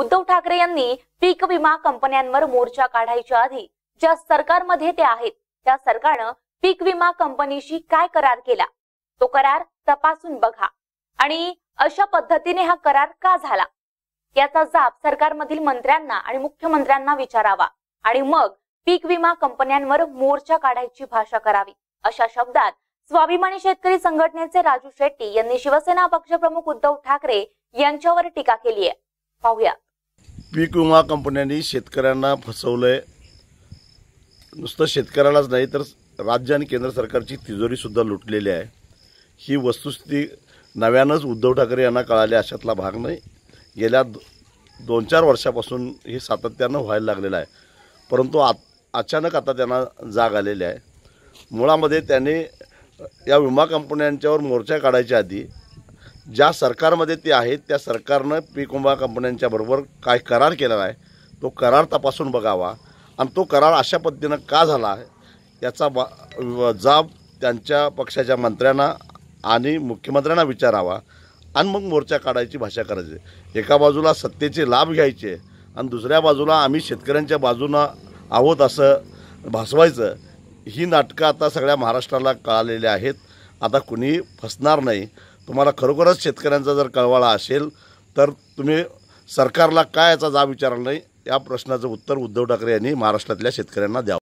उद्धव ठाकरे यांनी पीक विमा कंपन्यांवर मोर्चा काढायच्या आधी ज्या सरकारमध्ये ते आहेत त्या सरकारनं पीक विमा कंपनीशी काय करार केला तो करार तपासून बघा आणि अशा पद्धतीने हा करार का झाला याचा जाब सरकारमधील मंत्र्यांना आणि मुख्यमंत्र्यांना विचारावा आणि मग पीक विमा कंपन्यांवर मोर्चा काढायची भाषा करावी अशा शब्दात स्वाभिमानी शेतकरी संघटनेचे राजू शेट्टी यांनी शिवसेना पक्षप्रमुख उद्धव ठाकरे यांच्यावर टीका केली आहे पाहूया पीक विमा कंपन्यांनी शेतकऱ्यांना फसवलंय नुसतं शेतकऱ्यालाच नाही तर राज्य आणि केंद्र सरकारची तिजोरीसुद्धा लुटलेली आहे ही वस्तुस्थिती नव्यानंच उद्धव ठाकरे यांना कळाले अशातला भाग नाही गेल्या दोन चार वर्षापासून हे सातत्यानं व्हायला लागलेलं आहे परंतु आ अचानक आता त्यांना जाग आलेली आहे मुळामध्ये त्यांनी या विमा कंपन्यांच्यावर मोर्चा काढायच्या आधी ज्या सरकारमध्ये ते आहेत त्या सरकारनं पीक विमा कंपन्यांच्या बरोबर काय करार केलेला आहे तो करार तपासून बघावा आणि तो करार अशा पद्धतीनं का झाला याचा बा जाब त्यांच्या पक्षाच्या मंत्र्यांना आणि मुख्यमंत्र्यांना विचारावा आणि मग मोर्चा काढायची भाषा करायची एका बाजूला सत्तेचे लाभ घ्यायचे आणि दुसऱ्या बाजूला आम्ही शेतकऱ्यांच्या बाजूनं आहोत असं भासवायचं ही नाटकं आता सगळ्या महाराष्ट्राला कळालेली आहेत आता कुणी फसणार नाही तुम्हाला खरोखरच शेतकऱ्यांचा जर कळवाळा असेल तर तुम्ही सरकारला काय याचा जा विचारला नाही या प्रश्नाचं उत्तर उद्धव ठाकरे यांनी महाराष्ट्रातल्या शेतकऱ्यांना द्यावं